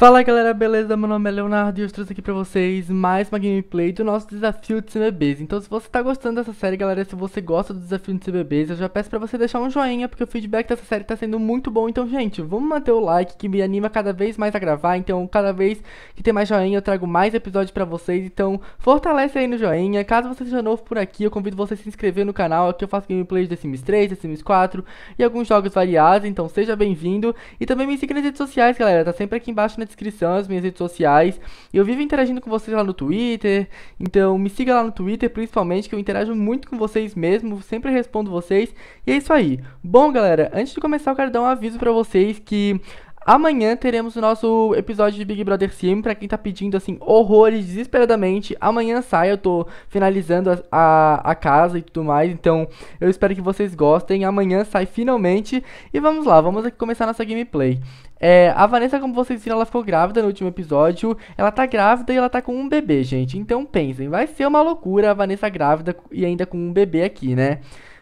Fala galera, beleza? Meu nome é Leonardo e eu trouxe aqui pra vocês mais uma gameplay do nosso desafio de CBBs. Então se você tá gostando dessa série, galera, se você gosta do desafio de CBBs, eu já peço pra você deixar um joinha, porque o feedback dessa série tá sendo muito bom. Então, gente, vamos manter o like, que me anima cada vez mais a gravar. Então, cada vez que tem mais joinha, eu trago mais episódios pra vocês. Então, fortalece aí no joinha. Caso você seja novo por aqui, eu convido você a se inscrever no canal. Aqui eu faço gameplays de Sims 3, The Sims 4 e alguns jogos variados. Então, seja bem-vindo. E também me siga nas redes sociais, galera. Tá sempre aqui embaixo na descrição as minhas redes sociais. Eu vivo interagindo com vocês lá no Twitter, então me siga lá no Twitter, principalmente, que eu interajo muito com vocês mesmo, sempre respondo vocês. E é isso aí. Bom, galera, antes de começar, eu quero dar um aviso para vocês que Amanhã teremos o nosso episódio de Big Brother Sim, pra quem tá pedindo, assim, horrores desesperadamente. Amanhã sai, eu tô finalizando a, a, a, casa e tudo mais, então eu espero que vocês gostem. Amanhã sai finalmente. E vamos lá, vamos aqui começar nossa gameplay. É, a Vanessa, como vocês viram, ela ficou grávida no último episódio. Ela tá grávida e ela tá com um bebê, gente. Então pensem, vai ser uma loucura a Vanessa grávida e ainda com um bebê aqui, né?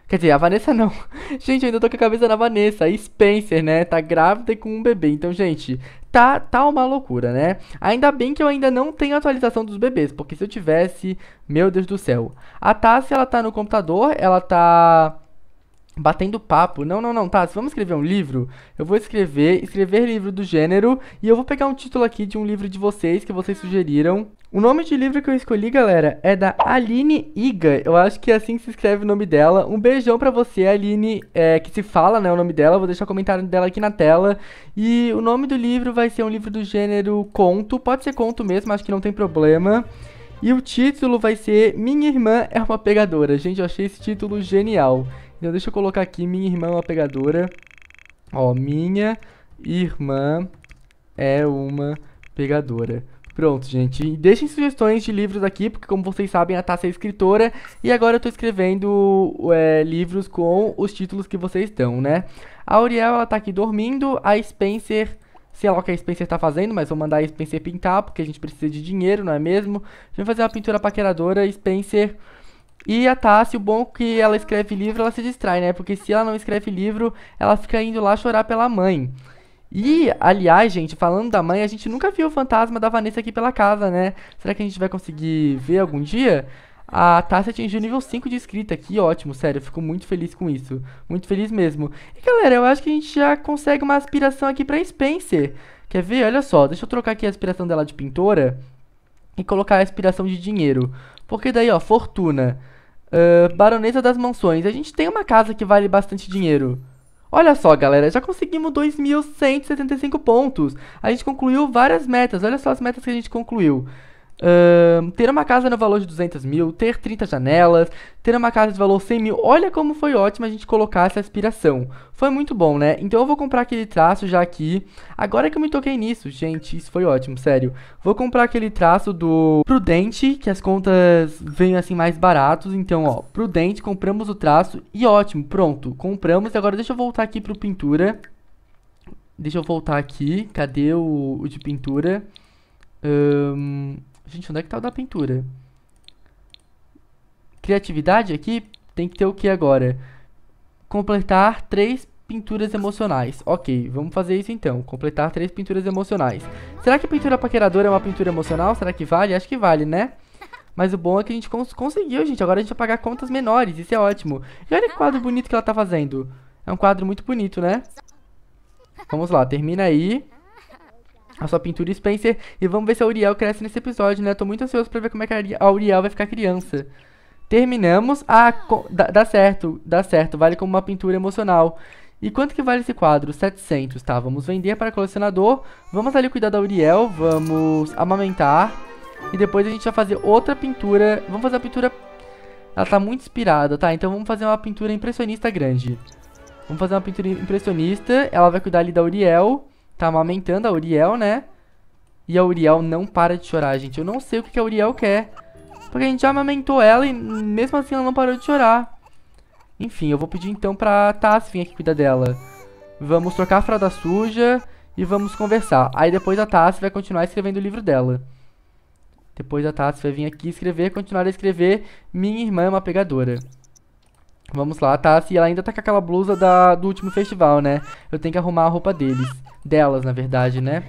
Quer dizer, a Vanessa não. Gente, eu ainda tô com a cabeça na Vanessa. A Spencer, né? Tá grávida e com um bebê. Então, gente, tá, tá uma loucura, né? Ainda bem que eu ainda não tenho atualização dos bebês. Porque se eu tivesse, meu Deus do céu. A Tassi, ela tá no computador. Ela tá batendo papo. Não, não, não, tá, vamos escrever um livro, eu vou escrever, escrever livro do gênero, e eu vou pegar um título aqui de um livro de vocês que vocês sugeriram. O nome de livro que eu escolhi, galera, é da Aline Iga. Eu acho que é assim que se escreve o nome dela. Um beijão para você, Aline, é, que se fala, né, o nome dela. Vou deixar o comentário dela aqui na tela. E o nome do livro vai ser um livro do gênero conto. Pode ser conto mesmo, acho que não tem problema. E o título vai ser Minha Irmã é uma Pegadora. Gente, eu achei esse título genial. Então deixa eu colocar aqui, minha irmã é uma pegadora. Ó, minha irmã é uma pegadora. Pronto, gente. deixem sugestões de livros aqui, porque como vocês sabem, a Tassi é escritora. E agora eu tô escrevendo é, livros com os títulos que vocês dão, né? A Auriel, ela tá aqui dormindo. A Spencer, sei lá o que a Spencer tá fazendo, mas vou mandar a Spencer pintar, porque a gente precisa de dinheiro, não é mesmo? A gente vai fazer uma pintura paqueradora. Spencer e a Tassi, o bom é que ela escreve livro, ela se distrai, né? Porque se ela não escreve livro, ela fica indo lá chorar pela mãe. E, aliás, gente, falando da mãe, a gente nunca viu o fantasma da Vanessa aqui pela casa, né? Será que a gente vai conseguir ver algum dia? A Tassi atingiu nível 5 de escrita, que ótimo, sério, eu fico muito feliz com isso. Muito feliz mesmo. E galera, eu acho que a gente já consegue uma aspiração aqui pra Spencer. Quer ver? Olha só, deixa eu trocar aqui a aspiração dela de pintora e colocar a aspiração de dinheiro. Porque daí, ó, fortuna. Uh, baronesa das mansões. A gente tem uma casa que vale bastante dinheiro. Olha só, galera, já conseguimos 2.175 pontos. A gente concluiu várias metas. Olha só as metas que a gente concluiu. Uh, ter uma casa no valor de 200 mil, ter 30 janelas, ter uma casa de valor 100 mil. Olha como foi ótimo a gente colocar essa aspiração. Foi muito bom, né? Então eu vou comprar aquele traço já aqui. Agora que eu me toquei nisso, gente, isso foi ótimo, sério. Vou comprar aquele traço do Prudente, que as contas vêm assim mais baratos. Então, ó, Prudente, compramos o traço e ótimo, pronto. Compramos. Agora deixa eu voltar aqui pro Pintura. Deixa eu voltar aqui. Cadê o, o de Pintura? Ahn... Um... Gente, onde é que tá o da pintura? Criatividade aqui tem que ter o que agora? Completar três pinturas emocionais. Ok, vamos fazer isso então. Completar três pinturas emocionais. Será que a pintura paqueradora é uma pintura emocional? Será que vale? Acho que vale, né? Mas o bom é que a gente cons conseguiu, gente. Agora a gente vai pagar contas menores. Isso é ótimo. E olha que quadro bonito que ela tá fazendo. É um quadro muito bonito, né? Vamos lá, termina aí a sua pintura Spencer. E vamos ver se a Uriel cresce nesse episódio, né? Tô muito ansioso pra ver como é que a Uriel vai ficar criança. Terminamos. Ah, dá, dá certo, dá certo. Vale como uma pintura emocional. E quanto que vale esse quadro? 700, tá? Vamos vender para colecionador. Vamos ali cuidar da Uriel. Vamos amamentar. E depois a gente vai fazer outra pintura. Vamos fazer a pintura... Ela tá muito inspirada, tá? Então vamos fazer uma pintura impressionista grande. Vamos fazer uma pintura impressionista. Ela vai cuidar ali da Uriel tá amamentando a Uriel, né? E a Uriel não para de chorar, gente. Eu não sei o que a Uriel quer. Porque a gente já amamentou ela e mesmo assim ela não parou de chorar. Enfim, eu vou pedir então pra Tassi vir aqui cuidar dela. Vamos trocar a fralda suja e vamos conversar. Aí depois a Tassi vai continuar escrevendo o livro dela. Depois a Tassi vai vir aqui escrever, continuar a escrever Minha Irmã é uma Pegadora. Vamos lá, tá? Se ela ainda tá com aquela blusa da, do último festival, né? Eu tenho que arrumar a roupa deles. Delas, na verdade, né?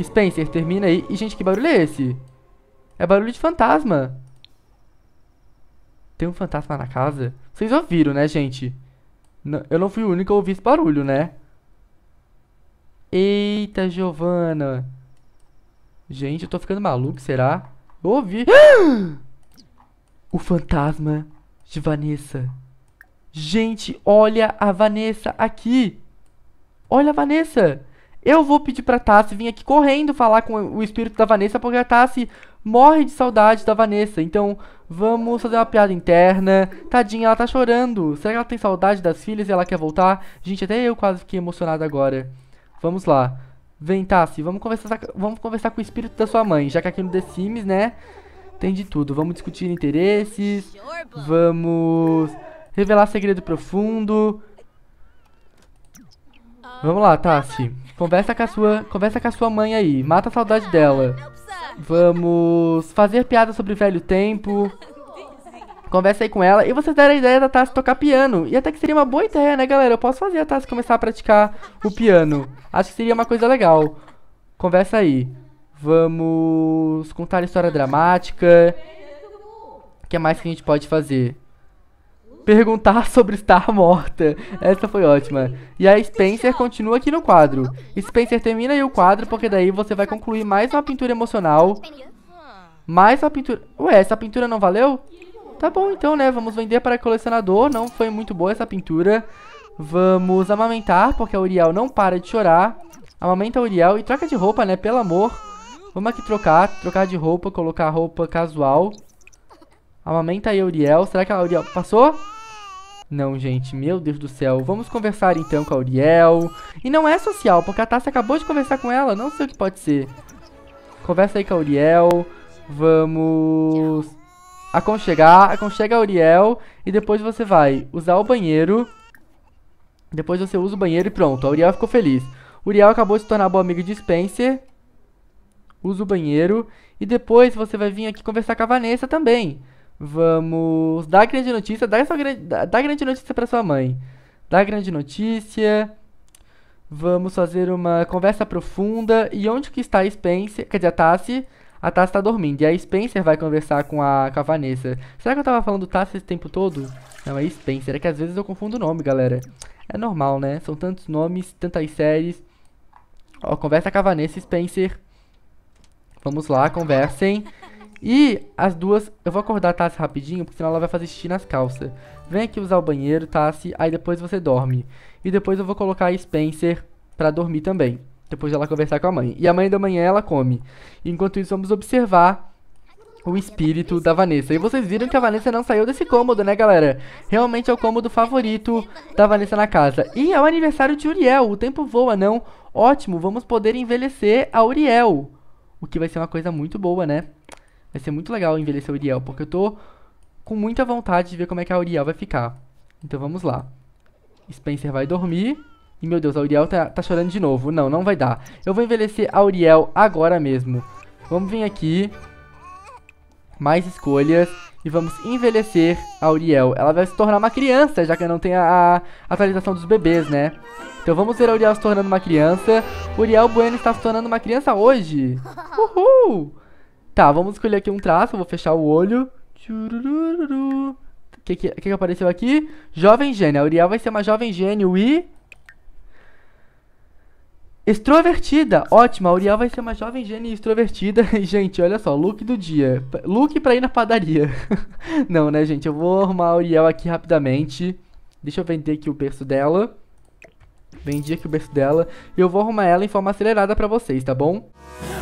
Spencer, termina aí. E, gente, que barulho é esse? É barulho de fantasma. Tem um fantasma na casa? Vocês ouviram, né, gente? eu não fui o único a ouvir esse barulho, né? Eita, Giovana. Gente, eu tô ficando maluco, será? Eu ouvi. o fantasma de Vanessa. Gente, olha a Vanessa aqui. Olha a Vanessa. Eu vou pedir pra Tassi vir aqui correndo falar com o espírito da Vanessa, porque a Tassi morre de saudade da Vanessa. Então, vamos fazer uma piada interna. Tadinha, ela tá chorando. Será que ela tem saudade das filhas e ela quer voltar? Gente, até eu quase fiquei emocionado agora. Vamos lá. Vem, Tassi, vamos conversar, vamos conversar com o espírito da sua mãe, já que aqui no The Sims, né, tem de tudo. Vamos discutir interesses, vamos Revelar segredo profundo. Vamos lá, Tassi. Conversa com a sua, conversa com a sua mãe aí. Mata a saudade dela. Vamos fazer piada sobre velho tempo. Conversa aí com ela. E vocês deram a ideia da Tassi tocar piano. E até que seria uma boa ideia, né, galera? Eu posso fazer a Tassi começar a praticar o piano. Acho que seria uma coisa legal. Conversa aí. Vamos contar história dramática. O que mais que a gente pode fazer? perguntar sobre estar morta. Essa foi ótima. E a Spencer continua aqui no quadro. Spencer termina aí o quadro, porque daí você vai concluir mais uma pintura emocional. Mais uma pintura... Ué, essa pintura não valeu? Tá bom então, né? Vamos vender para colecionador. Não foi muito boa essa pintura. Vamos amamentar, porque a Uriel não para de chorar. Amamenta a Uriel e troca de roupa, né? Pelo amor. Vamos aqui trocar. Trocar de roupa, colocar roupa casual. Amamenta aí a Uriel. Será que a Uriel... Passou? Não, gente, meu Deus do céu. Vamos conversar então com a Uriel. E não é social, porque a Tassi acabou de conversar com ela. Não sei o que pode ser. Conversa aí com a Uriel. Vamos aconchegar. Aconchega a Uriel. E depois você vai usar o banheiro. Depois você usa o banheiro e pronto. A Uriel ficou feliz. Uriel acabou de se tornar boa amiga de Spencer. Usa o banheiro. E depois você vai vir aqui conversar com a Vanessa também. Vamos dar grande notícia. Dá, sua grande, grande notícia para sua mãe. Dá grande notícia. Vamos fazer uma conversa profunda. E onde que está a Spencer? Quer dizer, a Tassi? A Tassi tá dormindo. E a Spencer vai conversar com a, com a Vanessa. Será que eu tava falando Tassi esse tempo todo? Não, é Spencer. É que às vezes eu confundo o nome, galera. É normal, né? São tantos nomes, tantas séries. Ó, conversa com a Vanessa Spencer. Vamos lá, conversem. E as duas, eu vou acordar a Tassi rapidinho, porque senão ela vai fazer xixi nas calças. Vem aqui usar o banheiro, Tassi, aí depois você dorme. E depois eu vou colocar a Spencer pra dormir também. Depois ela conversar com a mãe. E amanhã da manhã ela come. Enquanto isso, vamos observar o espírito da Vanessa. E vocês viram que a Vanessa não saiu desse cômodo, né, galera? Realmente é o cômodo favorito da Vanessa na casa. E é o aniversário de Uriel. O tempo voa, não? Ótimo, vamos poder envelhecer a Uriel. O que vai ser uma coisa muito boa, né? Vai ser muito legal envelhecer o Uriel, porque eu tô com muita vontade de ver como é que a Uriel vai ficar. Então vamos lá. Spencer vai dormir. E meu Deus, a Uriel tá, tá chorando de novo. Não, não vai dar. Eu vou envelhecer a Uriel agora mesmo. Vamos vir aqui. Mais escolhas. E vamos envelhecer a Uriel. Ela vai se tornar uma criança, já que não tem a, a atualização dos bebês, né? Então vamos ver a Uriel se tornando uma criança. Uriel Bueno está se tornando uma criança hoje. Uhul! Tá, vamos escolher aqui um traço, vou fechar o olho. O que, que, que, apareceu aqui? Jovem gênio. A Uriel vai ser uma jovem gênio e... Extrovertida. Ótima, a Uriel vai ser uma jovem gênio e extrovertida. gente, olha só, look do dia. Look pra ir na padaria. Não, né, gente? Eu vou arrumar a Uriel aqui rapidamente. Deixa eu vender aqui o berço dela. Vendi aqui o berço dela. E eu vou arrumar ela em forma acelerada pra vocês, tá bom? Música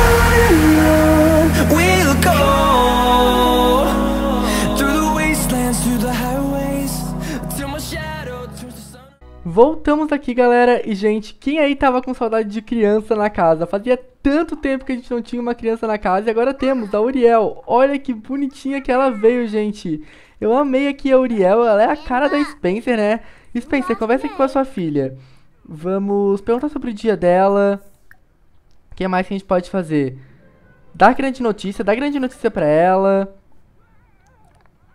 Voltamos aqui, galera. E, gente, quem aí tava com saudade de criança na casa? Fazia tanto tempo que a gente não tinha uma criança na casa e agora temos a Uriel. Olha que bonitinha que ela veio, gente. Eu amei aqui a Uriel, ela é a cara da Spencer, né? Spencer, conversa aqui com a sua filha. Vamos perguntar sobre o dia dela. O que mais que a gente pode fazer? Dá grande notícia, dá grande notícia pra ela.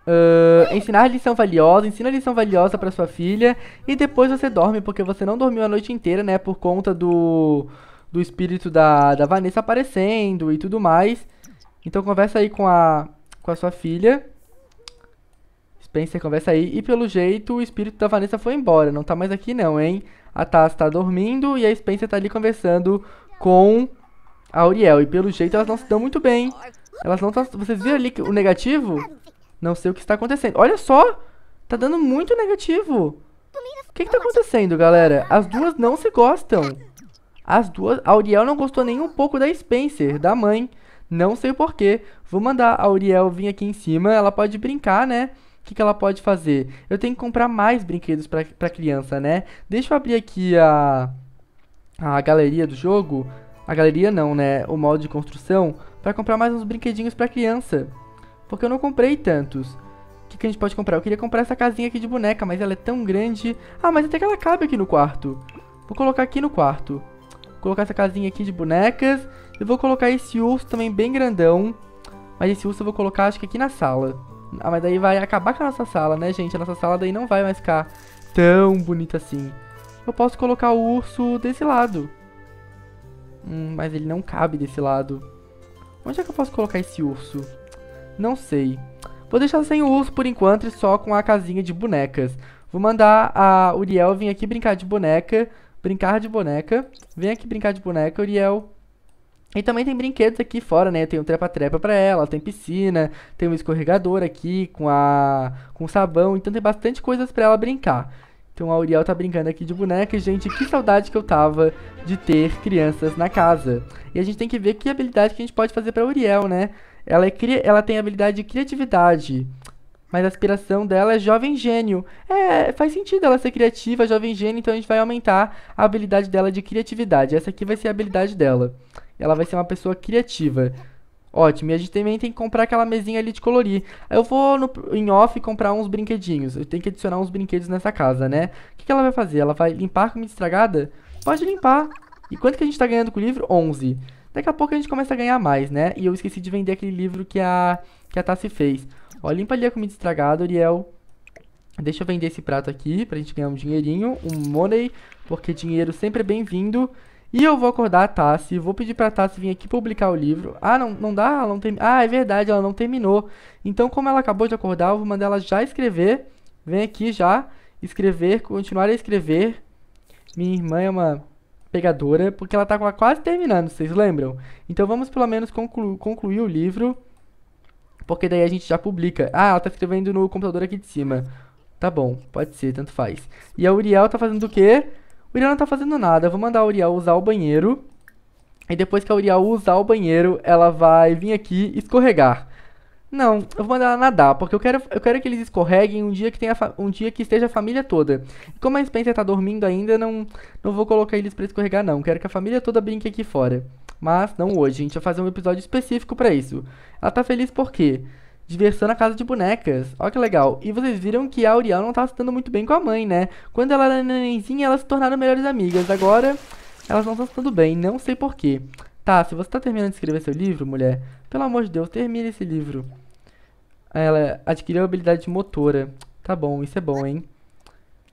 Ahn... Uh ensinar lição valiosa, ensina lição valiosa para sua filha e depois você dorme, porque você não dormiu a noite inteira, né, por conta do do espírito da, da Vanessa aparecendo e tudo mais. Então conversa aí com a com a sua filha. Spencer conversa aí e pelo jeito o espírito da Vanessa foi embora, não tá mais aqui não, hein? A Taz tá dormindo e a Spencer tá ali conversando com a Uriel e pelo jeito elas não se dão muito bem. Elas não estão. vocês viram ali o negativo? Não sei o que está acontecendo. Olha só! Tá dando muito negativo. O que, está acontecendo, galera? As duas não se gostam. As duas... A Uriel não gostou nem um pouco da Spencer, da mãe. Não sei o porquê. Vou mandar a Uriel vir aqui em cima. Ela pode brincar, né? O que, que ela pode fazer? Eu tenho que comprar mais brinquedos para pra criança, né? Deixa eu abrir aqui a... A galeria do jogo. A galeria não, né? O modo de construção. para comprar mais uns brinquedinhos para criança. Porque eu não comprei tantos. O que, que a gente pode comprar? Eu queria comprar essa casinha aqui de boneca, mas ela é tão grande. Ah, mas até que ela cabe aqui no quarto. Vou colocar aqui no quarto. Vou colocar essa casinha aqui de bonecas. E vou colocar esse urso também bem grandão. Mas esse urso eu vou colocar, acho que aqui na sala. Ah, mas daí vai acabar com a nossa sala, né, gente? A nossa sala daí não vai mais ficar tão bonita assim. Eu posso colocar o urso desse lado. Hum, mas ele não cabe desse lado. Onde é que eu posso colocar esse urso? Não sei. Vou deixar sem o urso por enquanto e só com a casinha de bonecas. Vou mandar a Uriel vir aqui brincar de boneca. Brincar de boneca. Vem aqui brincar de boneca, Uriel. E também tem brinquedos aqui fora, né? Tem um trepa-trepa pra ela, tem piscina, tem um escorregador aqui com a com sabão, então tem bastante coisas pra ela brincar. Então a Uriel tá brincando aqui de boneca. Gente, que saudade que eu tava de ter crianças na casa. E a gente tem que ver que habilidade que a gente pode fazer pra Uriel, né? Ela, é, ela tem habilidade de criatividade. Mas a aspiração dela é jovem gênio. É, faz sentido ela ser criativa, jovem gênio, então a gente vai aumentar a habilidade dela de criatividade. Essa aqui vai ser a habilidade dela. Ela vai ser uma pessoa criativa. Ótimo, e a gente também tem que comprar aquela mesinha ali de colorir. Eu vou no, em off comprar uns brinquedinhos. Eu tenho que adicionar uns brinquedos nessa casa, né? O que, que ela vai fazer? Ela vai limpar a comida estragada? Pode limpar. E quanto que a gente tá ganhando com o livro? 11. Daqui a pouco a gente começa a ganhar mais, né? E eu esqueci de vender aquele livro que a, que a Tassi fez. Ó, limpa ali a comida estragada, Uriel. Deixa eu vender esse prato aqui pra gente ganhar um dinheirinho, um money, porque dinheiro sempre é bem-vindo. E eu vou acordar a Tassi, vou pedir pra Tassi vir aqui publicar o livro. Ah, não, não dá? Ela não tem... Ah, é verdade, ela não terminou. Então, como ela acabou de acordar, eu vou mandar ela já escrever. Vem aqui já, escrever, continuar a escrever. Minha irmã é uma pegadora, porque ela tá quase terminando, vocês lembram? Então vamos pelo menos conclu concluir o livro, porque daí a gente já publica. Ah, ela tá escrevendo no computador aqui de cima. Tá bom, pode ser, tanto faz. E a Uriel tá fazendo o quê? O Uriel não tá fazendo nada, eu vou mandar a Uriel usar o banheiro. E depois que a Uriel usar o banheiro, ela vai vir aqui escorregar. Não, eu vou mandar ela nadar, porque eu quero, eu quero que eles escorreguem um dia que tenha um dia que esteja a família toda. Como a Spencer tá dormindo ainda, não não vou colocar eles para escorregar não. Quero que a família toda brinque aqui fora. Mas não hoje, a gente vai fazer um episódio específico para isso. Ela tá feliz por quê? Diversão na casa de bonecas. Olha que legal. E vocês viram que a Auriel não tá se dando muito bem com a mãe, né? Quando ela era nenenzinha, elas se tornaram melhores amigas. Agora, elas não estão se dando bem, não sei por quê. Tá, se você tá terminando de escrever seu livro, mulher, pelo amor de Deus, termine esse livro. Ela adquiriu habilidade motora. Tá bom, isso é bom, hein?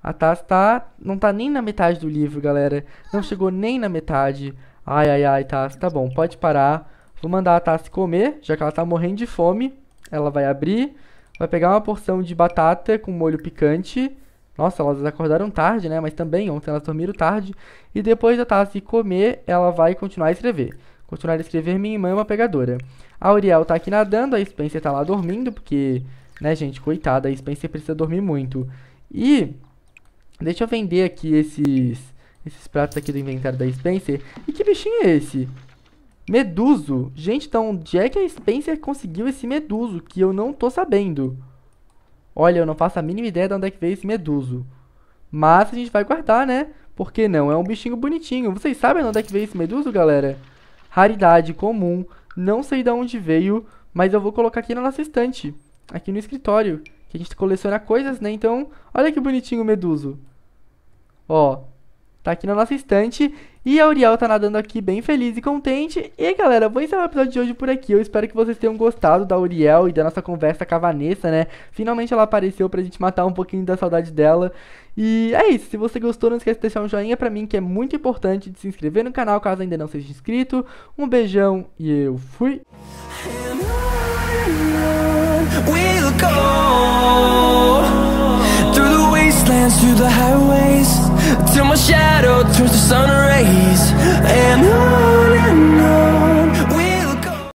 A Taz tá. Não tá nem na metade do livro, galera. Não chegou nem na metade. Ai, ai, ai, Taz, tá bom, pode parar. Vou mandar a Taz comer, já que ela tá morrendo de fome. Ela vai abrir, vai pegar uma porção de batata com molho picante nossa, elas acordaram tarde, né? Mas também ontem elas dormiram tarde. E depois da Tassi comer, ela vai continuar a escrever. Continuar a escrever, minha mãe é uma pegadora. A Uriel tá aqui nadando, a Spencer tá lá dormindo, porque, né, gente, coitada, a Spencer precisa dormir muito. E deixa eu vender aqui esses, esses pratos aqui do inventário da Spencer. E que bichinho é esse? Meduso? Gente, então onde é que a Spencer conseguiu esse meduso? Que eu não tô sabendo. Olha, eu não faço a mínima ideia de onde é que veio esse meduso. Mas a gente vai guardar, né? Porque não? É um bichinho bonitinho. Vocês sabem de onde é que veio esse meduso, galera? Raridade comum. Não sei de onde veio, mas eu vou colocar aqui na nossa estante. Aqui no escritório. Que a gente coleciona coisas, né? Então, olha que bonitinho o meduso. Ó, tá aqui na nossa estante. E a Uriel tá nadando aqui bem feliz e contente. E galera, vou encerrar o episódio de hoje por aqui. Eu espero que vocês tenham gostado da Uriel e da nossa conversa com a Vanessa, né? Finalmente ela apareceu pra gente matar um pouquinho da saudade dela. E é isso, se você gostou, não esquece de deixar um joinha pra mim, que é muito importante, de se inscrever no canal caso ainda não seja inscrito. Um beijão e eu fui! We'll go through the wastelands, through the highways. Till my shadow turns to sun rays And on and on